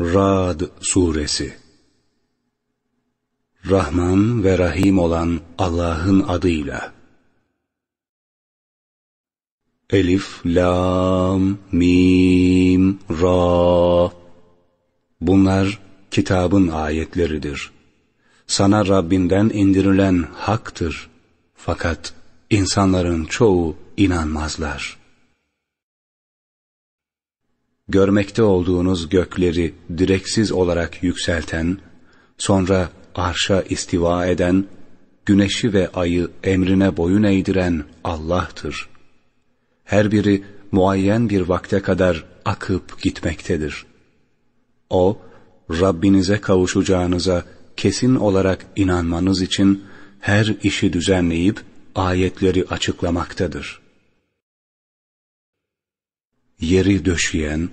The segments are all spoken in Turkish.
Rad Suresi Rahman ve Rahim olan Allah'ın adıyla Elif, Lam, Mim, Ra Bunlar kitabın ayetleridir. Sana Rabbinden indirilen haktır. Fakat insanların çoğu inanmazlar.'' görmekte olduğunuz gökleri direksiz olarak yükselten, sonra arşa istiva eden, güneşi ve ayı emrine boyun eğdiren Allah'tır. Her biri muayyen bir vakte kadar akıp gitmektedir. O, Rabbinize kavuşacağınıza kesin olarak inanmanız için her işi düzenleyip ayetleri açıklamaktadır.'' yeri döşeyen,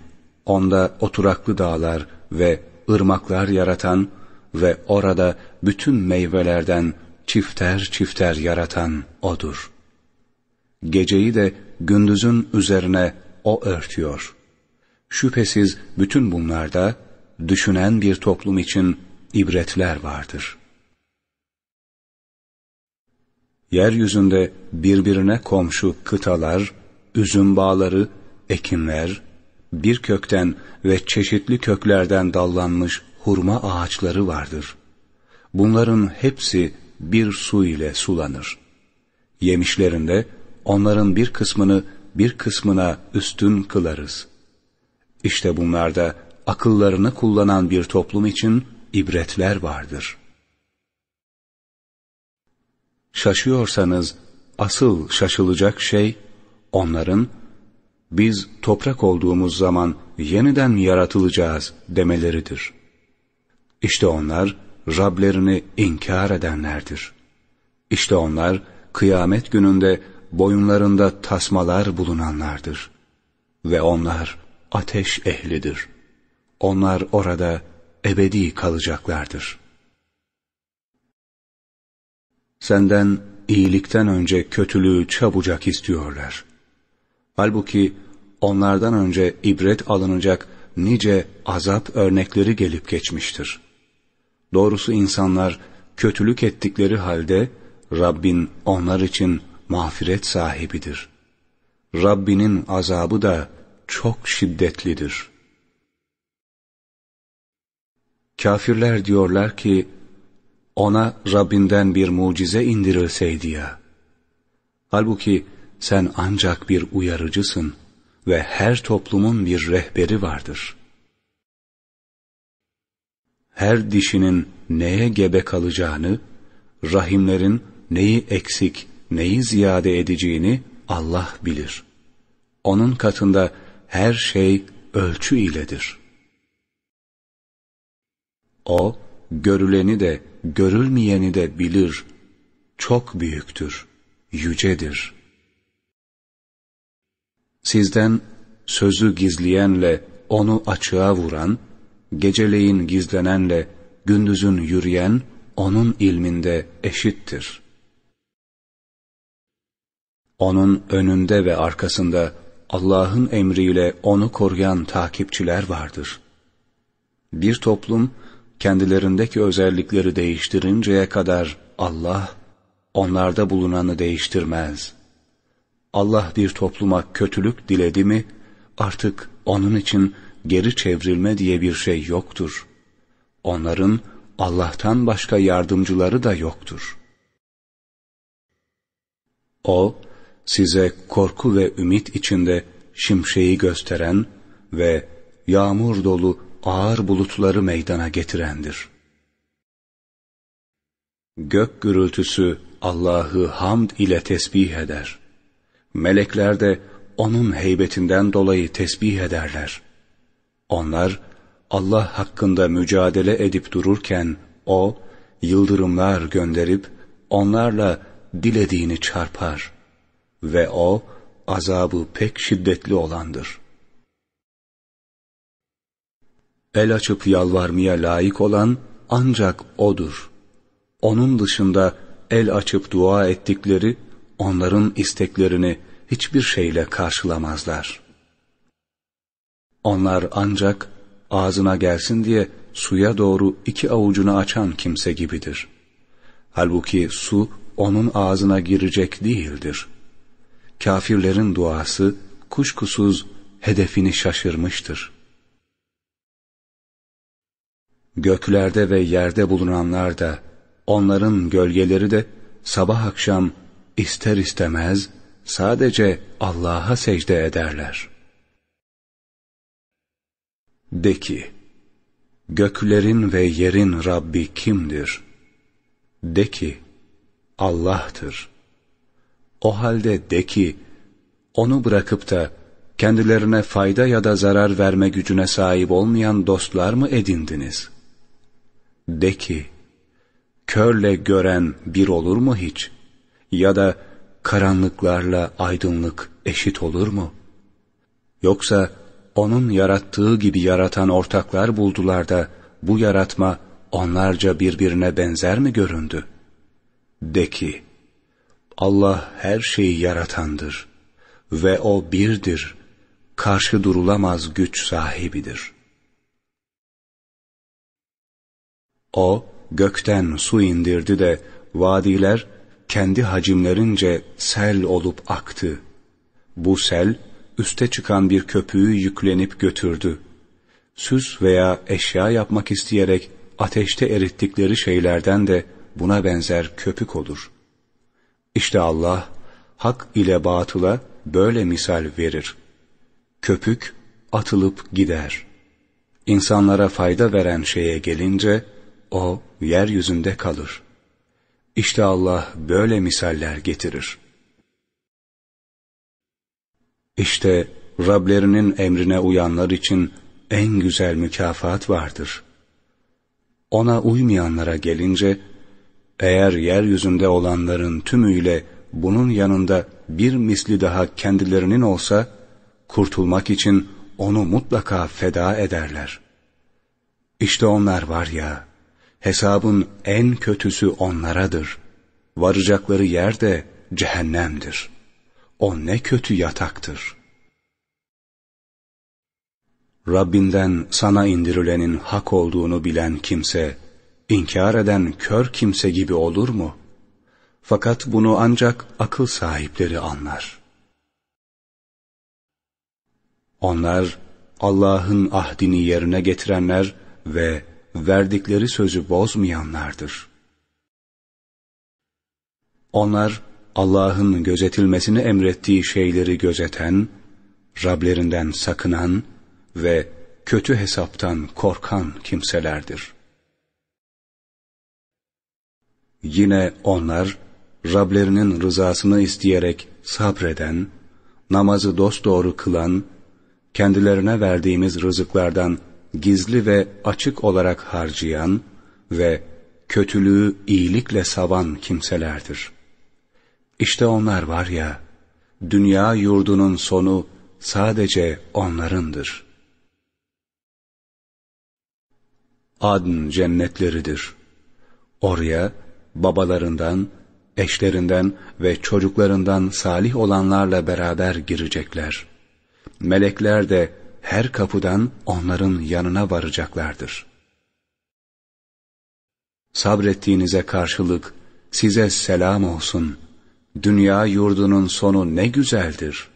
onda oturaklı dağlar ve ırmaklar yaratan ve orada bütün meyvelerden çifter çifter yaratan O'dur. Geceyi de gündüzün üzerine O örtüyor. Şüphesiz bütün bunlarda düşünen bir toplum için ibretler vardır. Yeryüzünde birbirine komşu kıtalar, üzüm bağları Ekinler, bir kökten ve çeşitli köklerden dallanmış hurma ağaçları vardır. Bunların hepsi bir su ile sulanır. Yemişlerinde onların bir kısmını bir kısmına üstün kılarız. İşte bunlarda akıllarını kullanan bir toplum için ibretler vardır. Şaşıyorsanız asıl şaşılacak şey onların biz toprak olduğumuz zaman yeniden yaratılacağız demeleridir. İşte onlar Rablerini inkar edenlerdir. İşte onlar kıyamet gününde boyunlarında tasmalar bulunanlardır. Ve onlar ateş ehlidir. Onlar orada ebedi kalacaklardır. Senden iyilikten önce kötülüğü çabucak istiyorlar. Halbuki onlardan önce ibret alınacak nice azap örnekleri gelip geçmiştir. Doğrusu insanlar kötülük ettikleri halde Rabbin onlar için mağfiret sahibidir. Rabbinin azabı da çok şiddetlidir. Kafirler diyorlar ki, ona Rabbinden bir mucize indirilseydi ya. Halbuki, sen ancak bir uyarıcısın ve her toplumun bir rehberi vardır. Her dişinin neye gebe kalacağını, rahimlerin neyi eksik, neyi ziyade edeceğini Allah bilir. Onun katında her şey ölçü iledir. O, görüleni de, görülmeyeni de bilir. Çok büyüktür, yücedir.'' Sizden sözü gizleyenle onu açığa vuran, geceleyin gizlenenle gündüzün yürüyen onun ilminde eşittir. Onun önünde ve arkasında Allah'ın emriyle onu koruyan takipçiler vardır. Bir toplum kendilerindeki özellikleri değiştirinceye kadar Allah onlarda bulunanı değiştirmez. Allah bir topluma kötülük diledi mi, artık onun için geri çevrilme diye bir şey yoktur. Onların Allah'tan başka yardımcıları da yoktur. O, size korku ve ümit içinde şimşeği gösteren ve yağmur dolu ağır bulutları meydana getirendir. Gök gürültüsü Allah'ı hamd ile tesbih eder. Melekler de onun heybetinden dolayı tesbih ederler. Onlar Allah hakkında mücadele edip dururken o yıldırımlar gönderip onlarla dilediğini çarpar ve o azabı pek şiddetli olandır. El açıp yalvarmaya layık olan ancak O'dur. Onun dışında el açıp dua ettikleri onların isteklerini hiçbir şeyle karşılamazlar. Onlar ancak ağzına gelsin diye suya doğru iki avucunu açan kimse gibidir. Halbuki su onun ağzına girecek değildir. Kafirlerin duası kuşkusuz hedefini şaşırmıştır. Göklerde ve yerde bulunanlar da, onların gölgeleri de sabah akşam ister istemez sadece Allah'a secde ederler. De ki, göklerin ve yerin Rabbi kimdir? De ki, Allah'tır. O halde de ki, onu bırakıp da kendilerine fayda ya da zarar verme gücüne sahip olmayan dostlar mı edindiniz? De ki, körle gören bir olur mu hiç?'' ya da karanlıklarla aydınlık eşit olur mu? Yoksa onun yarattığı gibi yaratan ortaklar buldular da bu yaratma onlarca birbirine benzer mi göründü? De ki, Allah her şeyi yaratandır ve O birdir, karşı durulamaz güç sahibidir. O, gökten su indirdi de vadiler kendi hacimlerince sel olup aktı. Bu sel üste çıkan bir köpüğü yüklenip götürdü. Süs veya eşya yapmak isteyerek ateşte erittikleri şeylerden de buna benzer köpük olur. İşte Allah hak ile batıla böyle misal verir. Köpük atılıp gider. İnsanlara fayda veren şeye gelince o yeryüzünde kalır.'' İşte Allah böyle misaller getirir. İşte Rablerinin emrine uyanlar için en güzel mükafat vardır. Ona uymayanlara gelince, eğer yeryüzünde olanların tümüyle bunun yanında bir misli daha kendilerinin olsa, kurtulmak için onu mutlaka feda ederler. İşte onlar var ya, Hesabın en kötüsü onlaradır. Varacakları yer de cehennemdir. O ne kötü yataktır. Rabbinden sana indirilenin hak olduğunu bilen kimse, inkar eden kör kimse gibi olur mu? Fakat bunu ancak akıl sahipleri anlar. Onlar Allah'ın ahdini yerine getirenler ve verdikleri sözü bozmayanlardır. Onlar Allah'ın gözetilmesini emrettiği şeyleri gözeten, Rablerinden sakınan ve kötü hesaptan korkan kimselerdir. Yine onlar, Rablerinin rızasını isteyerek sabreden, namazı dosdoğru kılan, kendilerine verdiğimiz rızıklardan gizli ve açık olarak harcayan ve kötülüğü iyilikle savan kimselerdir. İşte onlar var ya, dünya yurdunun sonu sadece onlarındır. Adn cennetleridir. Oraya babalarından, eşlerinden ve çocuklarından salih olanlarla beraber girecekler. Melekler de her kapıdan onların yanına varacaklardır. Sabrettiğinize karşılık size selam olsun. Dünya yurdunun sonu ne güzeldir.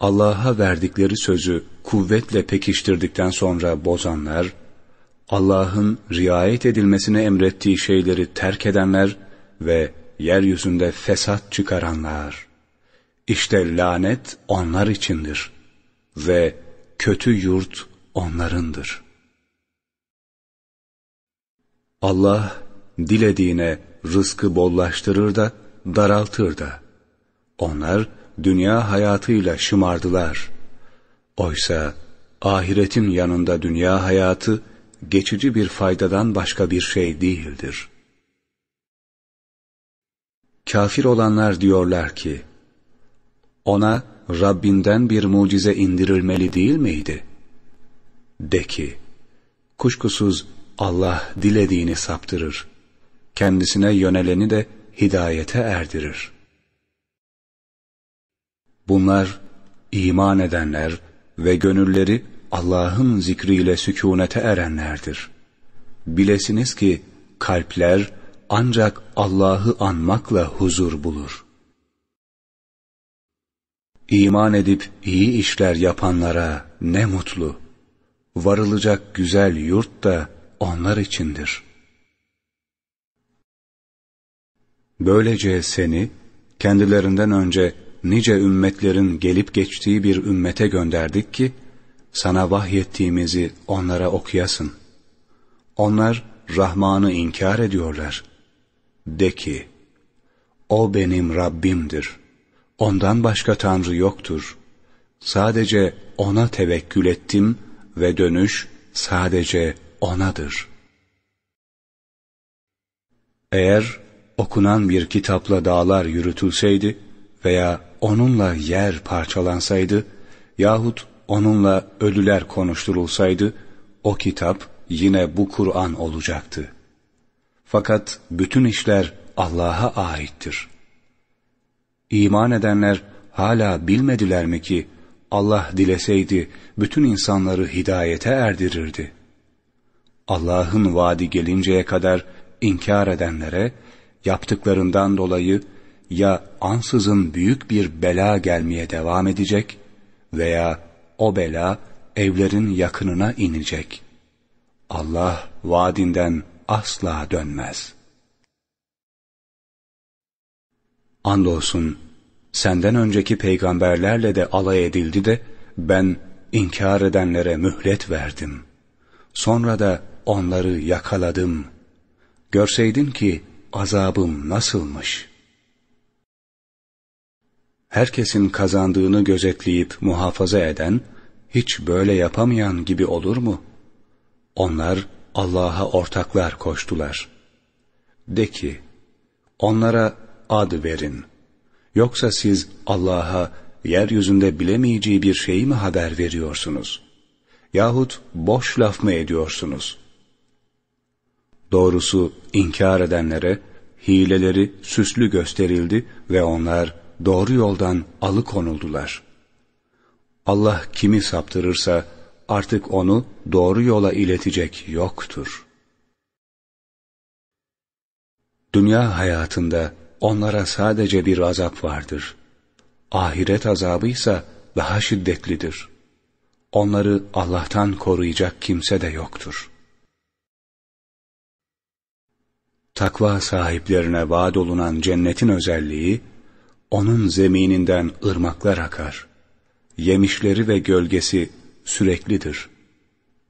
Allah'a verdikleri sözü kuvvetle pekiştirdikten sonra bozanlar, Allah'ın riayet edilmesine emrettiği şeyleri terk edenler ve yeryüzünde fesat çıkaranlar. İşte lanet onlar içindir ve kötü yurt onlarındır. Allah dilediğine rızkı bollaştırır da daraltır da. Onlar dünya hayatıyla şımardılar. Oysa ahiretin yanında dünya hayatı geçici bir faydadan başka bir şey değildir. Kafir olanlar diyorlar ki, ona Rabbinden bir mucize indirilmeli değil miydi? De ki, kuşkusuz Allah dilediğini saptırır. Kendisine yöneleni de hidayete erdirir. Bunlar iman edenler ve gönülleri Allah'ın zikriyle sükunete erenlerdir. Bilesiniz ki kalpler ancak Allah'ı anmakla huzur bulur.'' İman edip iyi işler yapanlara ne mutlu. Varılacak güzel yurt da onlar içindir. Böylece seni kendilerinden önce nice ümmetlerin gelip geçtiği bir ümmete gönderdik ki sana vahyettiğimizi onlara okuyasın. Onlar Rahman'ı inkar ediyorlar. De ki, O benim Rabbimdir.'' Ondan başka Tanrı yoktur. Sadece O'na tevekkül ettim ve dönüş sadece O'nadır. Eğer okunan bir kitapla dağlar yürütülseydi veya onunla yer parçalansaydı yahut onunla ölüler konuşturulsaydı o kitap yine bu Kur'an olacaktı. Fakat bütün işler Allah'a aittir. İman edenler hala bilmediler mi ki Allah dileseydi bütün insanları hidayete erdirirdi. Allah'ın vaadi gelinceye kadar inkar edenlere yaptıklarından dolayı ya ansızın büyük bir bela gelmeye devam edecek veya o bela evlerin yakınına inecek. Allah vaadinden asla dönmez.'' Andolsun senden önceki peygamberlerle de alay edildi de ben inkar edenlere mühlet verdim. Sonra da onları yakaladım. Görseydin ki azabım nasılmış. Herkesin kazandığını gözetleyip muhafaza eden, hiç böyle yapamayan gibi olur mu? Onlar Allah'a ortaklar koştular. De ki, onlara ad verin. Yoksa siz Allah'a yeryüzünde bilemeyeceği bir şeyi mi haber veriyorsunuz? Yahut boş laf mı ediyorsunuz? Doğrusu inkar edenlere hileleri süslü gösterildi ve onlar doğru yoldan alıkonuldular. Allah kimi saptırırsa artık onu doğru yola iletecek yoktur. Dünya hayatında onlara sadece bir azap vardır. Ahiret azabı ise daha şiddetlidir. Onları Allah'tan koruyacak kimse de yoktur. Takva sahiplerine vaad olunan cennetin özelliği, onun zemininden ırmaklar akar. Yemişleri ve gölgesi süreklidir.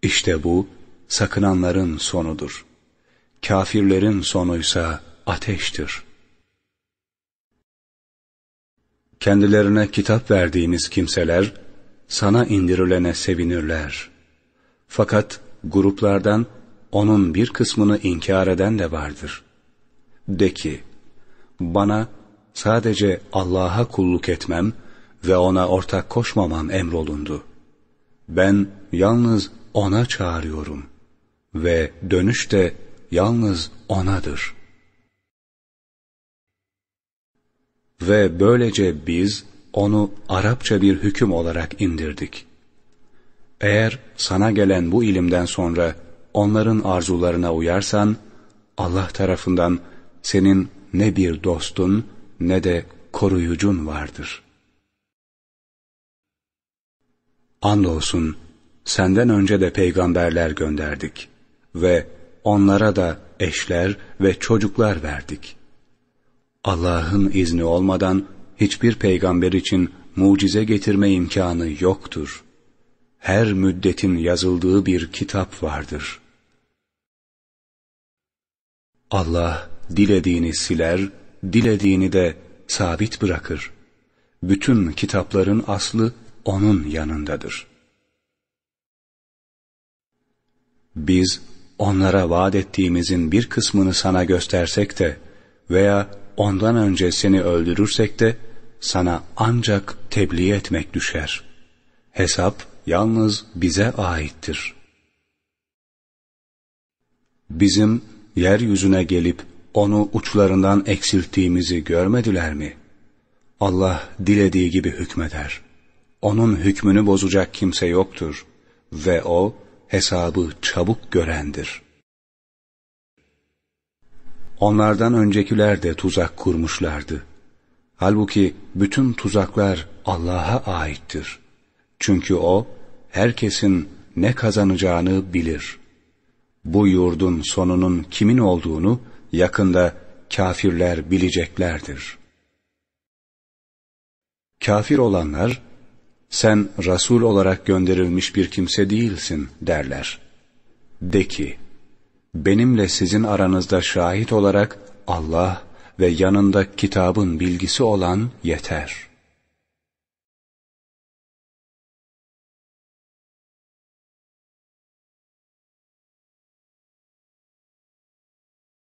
İşte bu, sakınanların sonudur. Kafirlerin sonuysa ateştir.'' kendilerine kitap verdiğimiz kimseler, sana indirilene sevinirler. Fakat gruplardan onun bir kısmını inkar eden de vardır. De ki, bana sadece Allah'a kulluk etmem ve ona ortak koşmamam emrolundu. Ben yalnız ona çağırıyorum ve dönüş de yalnız onadır.'' Ve böylece biz onu Arapça bir hüküm olarak indirdik. Eğer sana gelen bu ilimden sonra onların arzularına uyarsan, Allah tarafından senin ne bir dostun ne de koruyucun vardır. Andolsun senden önce de peygamberler gönderdik ve onlara da eşler ve çocuklar verdik. Allah'ın izni olmadan hiçbir peygamber için mucize getirme imkanı yoktur. Her müddetin yazıldığı bir kitap vardır. Allah dilediğini siler, dilediğini de sabit bırakır. Bütün kitapların aslı onun yanındadır. Biz onlara vaat ettiğimizin bir kısmını sana göstersek de veya ondan önce seni öldürürsek de sana ancak tebliğ etmek düşer. Hesap yalnız bize aittir. Bizim yeryüzüne gelip onu uçlarından eksilttiğimizi görmediler mi? Allah dilediği gibi hükmeder. Onun hükmünü bozacak kimse yoktur ve o hesabı çabuk görendir.'' Onlardan öncekiler de tuzak kurmuşlardı. Halbuki bütün tuzaklar Allah'a aittir. Çünkü O, herkesin ne kazanacağını bilir. Bu yurdun sonunun kimin olduğunu yakında kafirler bileceklerdir. Kafir olanlar, sen Resul olarak gönderilmiş bir kimse değilsin derler. De ki, benimle sizin aranızda şahit olarak Allah ve yanında kitabın bilgisi olan yeter.''